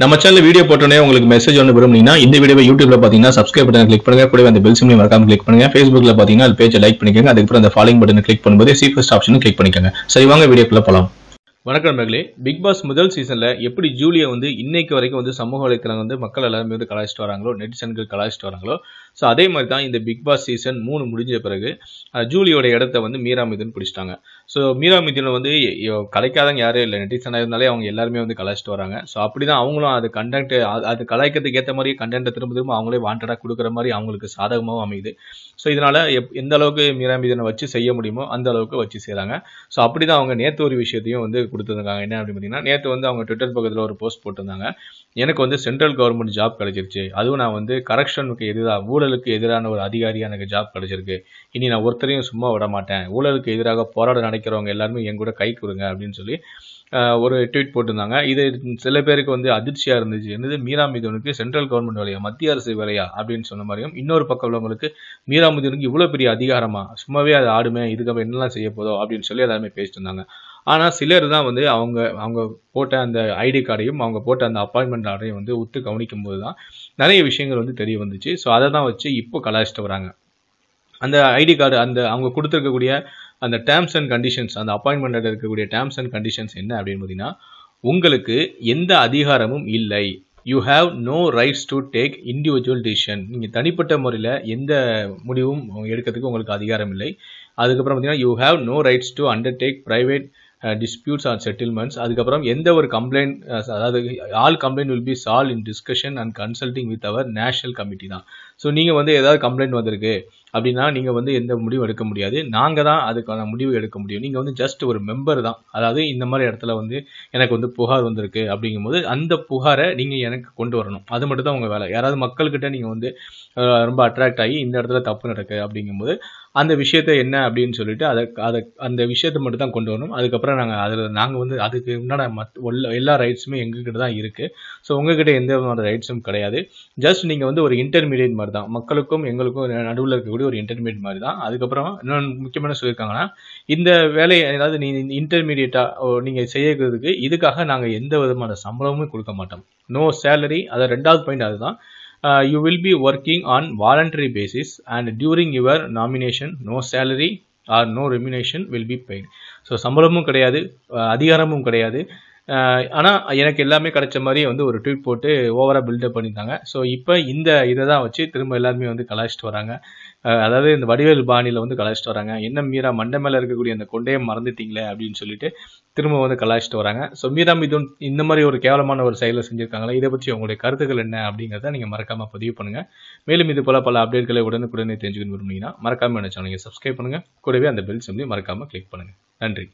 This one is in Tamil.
நம்ம சேனல் வீடியோ போட்டோன்னே உங்களுக்கு மெசேஜ் ஒன்று விரும்புனீங்கன்னா இந்த வீடியோ யூடியூப்ல பார்த்தீங்கன்னா சப்ஸ்கிரைப் பட்டன் கிளிக் பண்ணுங்க கூட அந்த பெல் சிம்லையும் மறக்காம கிளிக் பண்ணுங்க ஃபேஸ்புக்ல பார்த்தீங்கன்னா அது பேஜை லைக் பண்ணிக்கோங்க அதுக்கப்புறம் அந்த ஃபாலோயிங் பட்டன் கிளிக் பண்ணும்போது சீஃபஸ்ட் ஆப்ஷன் கிளிக் பண்ணிக்கோங்க சரி வாங்க வீடியோக்குள்ள போகலாம் வணக்கம் நண்பர்களே பிக் பாஸ் முதல் சீசனில் எப்படி ஜூலியை வந்து இன்னைக்கு வரைக்கும் வந்து சமூக வலைத்தளம் வந்து மக்கள் எல்லாருமே வந்து கலாய்ச்சிட்டு வராங்களோ நெட்டிசன்கள் கலாய்ச்சிட்டு வராங்களோ ஸோ அதே மாதிரி தான் இந்த பிக் பாஸ் சீசன் மூணு முடிஞ்ச பிறகு ஜூலியோட இடத்த வந்து மீராமிதன் பிடிச்சிட்டாங்க ஸோ மீராமிதன் வந்து கலைக்காதவங்க யாரும் இல்லை நெட்டிசனாக இருந்தாலே அவங்க எல்லாருமே வந்து கலாய்ச்சிட்டு வராங்க ஸோ அப்படி தான் அவங்களும் அது கண்டென்ட் அது கலாய்க்கிறதுக்கு ஏற்ற மாதிரி கண்டென்ட்டை திரும்ப திரும்ப அவங்களே வாண்டடாக கொடுக்குற மாதிரி அவங்களுக்கு சாதகமாகவும் அமையுது ஸோ இதனால் எப் எந்த அளவுக்கு மீராமிதனை வச்சு செய்ய முடியுமோ அந்த அளவுக்கு வச்சு செய்கிறாங்க ஸோ அப்படி தான் அவங்க நேற்று ஒரு விஷயத்தையும் வந்து கொடுத்துருக்காங்க என்ன அப்படின்னு பார்த்தீங்கன்னா நேற்று வந்து அவங்க ட்விட்டர் பக்கத்தில் ஒரு போஸ்ட் போட்டிருந்தாங்க எனக்கு வந்து சென்ட்ரல் கவர்மெண்ட் ஜாப் கிடைச்சிருச்சு அதுவும் நான் வந்து கரெக்ஷனுக்கு எதிராக ஊழலுக்கு எதிரான ஒரு அதிகாரியாக எனக்கு ஜாப் கிடைச்சிருக்கு இனி நான் ஒருத்தரையும் சும்மா விட மாட்டேன் ஊழலுக்கு எதிராக போராட நினைக்கிறவங்க எல்லாருமே என் கூட கை கொடுங்க அப்படின்னு சொல்லி ஒரு ட்வீட் போட்டிருந்தாங்க இது சில பேருக்கு வந்து அதிர்ச்சியாக இருந்துச்சு என்னது மீரா சென்ட்ரல் கவர்மெண்ட் வேலையா மத்திய அரசு வேலையா அப்படின்னு சொன்ன மாதிரியும் இன்னொரு பக்கம் உள்ளவங்களுக்கு மீரா இவ்வளோ பெரிய அதிகாரமா சும்மாவே அது ஆடுமே இதுக்கப்புறம் என்னெல்லாம் செய்ய போதோ அப்படின்னு சொல்லி எல்லாருமே பேசிட்டு இருந்தாங்க ஆனால் சிலர் தான் வந்து அவங்க அவங்க போட்ட அந்த ஐடி கார்டையும் அவங்க போட்ட அந்த அப்பாயின்மெண்ட் ஆர்டரையும் வந்து ஒத்து கவனிக்கும் போது தான் நிறைய விஷயங்கள் வந்து தெரிய வந்துச்சு ஸோ அதை தான் வச்சு இப்போ கலாய்ச்சிட்டு வராங்க அந்த ஐடி கார்டு அந்த அவங்க கொடுத்துருக்கக்கூடிய அந்த டேர்ம்ஸ் அண்ட் கண்டிஷன்ஸ் அந்த அப்பாயின்மெண்ட்டில் இருக்கக்கூடிய டேர்ம்ஸ் அண்ட் கண்டிஷன்ஸ் என்ன அப்படின்னு பார்த்தீங்கன்னா உங்களுக்கு எந்த அதிகாரமும் இல்லை you have no rights to take individual decision நீங்கள் தனிப்பட்ட முறையில் எந்த முடிவும் எடுக்கிறதுக்கு உங்களுக்கு அதிகாரம் இல்லை அதுக்கப்புறம் பார்த்தீங்கன்னா you have no rights to undertake private disputes or settlements அதுக்கப்புறம் எந்த ஒரு கம்ப்ளைண்ட் uh, அதாவது all complaint will be solve in discussion and consulting with our national committee தான் ஸோ நீங்கள் வந்து ஏதாவது கம்ப்ளைண்ட் வந்திருக்கு அப்படின்னா நீங்கள் வந்து எந்த முடிவும் எடுக்க முடியாது நாங்கள் தான் அதுக்கான முடிவு எடுக்க முடியும் நீங்கள் வந்து ஜஸ்ட் ஒரு மெம்பர் தான் அதாவது இந்த மாதிரி இடத்துல வந்து எனக்கு வந்து புகார் வந்திருக்கு அப்படிங்கும்போது அந்த புகாரை நீங்கள் எனக்கு கொண்டு வரணும் அது மட்டும் தான் உங்கள் வேலை யாராவது மக்கள்கிட்ட நீங்கள் வந்து uh, ரொம்ப அட்ராக்ட் ஆகி இந்த இடத்துல தப்பு நடக்கு அப்படிங்கும்போது அந்த விஷயத்த என்ன அப்படின்னு சொல்லிட்டு அதை அதை அந்த விஷயத்தை மட்டும் தான் கொண்டு வரணும் அதுக்கப்புறம் நாங்கள் அதில் நாங்கள் வந்து அதுக்கு முன்னாடி மத் எல்லா ரைட்ஸுமே எங்ககிட்ட தான் இருக்குது ஸோ உங்ககிட்ட எந்த விதமான ரைட்ஸும் கிடையாது ஜஸ்ட் நீங்கள் வந்து ஒரு இன்டர்மீடியட் மாதிரி தான் மக்களுக்கும் எங்களுக்கும் நடுவில் இருக்கக்கூடிய ஒரு இன்டர்மீடியட் மாதிரி தான் அதுக்கப்புறம் இன்னொன்று முக்கியமான சொல்லியிருக்காங்கன்னா இந்த வேலையை ஏதாவது நீ இன்டர்மீடியட்டாக நீங்கள் செய்யறதுக்கு இதுக்காக நாங்கள் எந்த விதமான சம்பளமும் கொடுக்க மாட்டோம் நோ சேலரி அதை ரெண்டாவது பாயிண்ட் அதுதான் uh, you will be working on voluntary basis and during your nomination no salary or no remuneration will be paid so சம்பளமும் கிடையாது அதிகாரமும் கிடையாது ஆனால் எனக்கு எல்லாமே கிடைச்ச மாதிரி வந்து ஒரு ட்வீட் போட்டு ஓவராக பில்டப் பண்ணியிருந்தாங்க ஸோ இப்போ இந்த இதை தான் வச்சு திரும்ப எல்லாருமே வந்து கலாய்ச்சிட்டு வராங்க அதாவது இந்த வடிவேல் பாணியில் வந்து கலாய்ச்சிட்டு வராங்க என்ன மீரா மண்டை மேலே இருக்கக்கூடிய அந்த கொண்டையை மறந்துட்டீங்களே அப்படின்னு சொல்லிட்டு திரும்ப வந்து கலாய்ச்சிட்டு வராங்க ஸோ மீரா மீதும் இந்த மாதிரி ஒரு கேவலமான ஒரு செயலை செஞ்சுருக்காங்களா இதை பற்றி உங்களுடைய கருத்துக்கள் என்ன அப்படிங்கிறத நீங்கள் மறக்காமல் பதிவு பண்ணுங்கள் மேலும் இது போல் பல அப்டேட்களை உடனுக்குடனே தெரிஞ்சுக்கணும் விரும்புனீங்கன்னா மறக்காமல் என்ன சேனலை சப்ஸ்கிரைப் பண்ணுங்கள் கூடவே அந்த பெல் சொல்லி மறக்காமல் கிளிக் பண்ணுங்கள் நன்றி